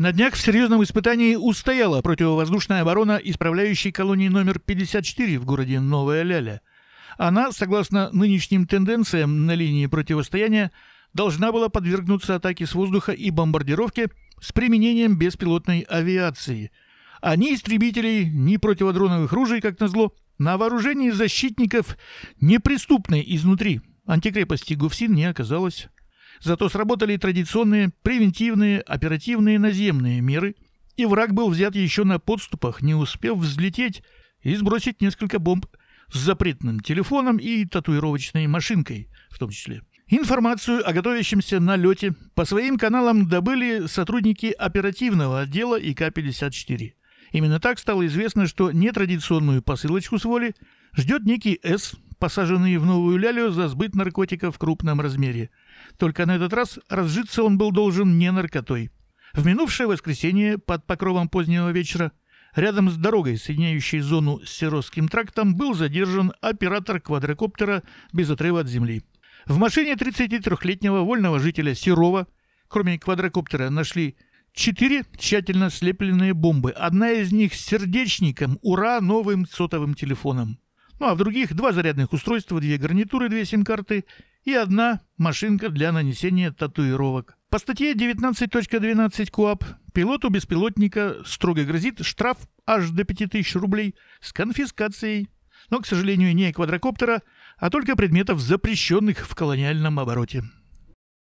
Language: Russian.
На днях в серьезном испытании устояла противовоздушная оборона исправляющей колонии номер 54 в городе Новая Ляля. Она, согласно нынешним тенденциям на линии противостояния, должна была подвергнуться атаке с воздуха и бомбардировке с применением беспилотной авиации. А ни истребителей, ни противодроновых ружей, как назло, на вооружении защитников неприступной изнутри антикрепости Гувсин не оказалось. Зато сработали традиционные превентивные оперативные наземные меры, и враг был взят еще на подступах, не успев взлететь и сбросить несколько бомб с запретным телефоном и татуировочной машинкой в том числе. Информацию о готовящемся налете по своим каналам добыли сотрудники оперативного отдела ИК-54. Именно так стало известно, что нетрадиционную посылочку с воли ждет некий С, посаженные в новую лялю за сбыт наркотика в крупном размере. Только на этот раз разжиться он был должен не наркотой. В минувшее воскресенье под покровом позднего вечера рядом с дорогой, соединяющей зону с Серовским трактом, был задержан оператор квадрокоптера без отрыва от земли. В машине 33-летнего вольного жителя Серова, кроме квадрокоптера, нашли четыре тщательно слепленные бомбы. Одна из них с сердечником «Ура!» новым сотовым телефоном. Ну а в других два зарядных устройства, две гарнитуры, две сим-карты и одна машинка для нанесения татуировок. По статье 19.12 КОАП пилоту беспилотника строго грозит штраф аж до 5000 рублей с конфискацией. Но, к сожалению, не квадрокоптера, а только предметов, запрещенных в колониальном обороте.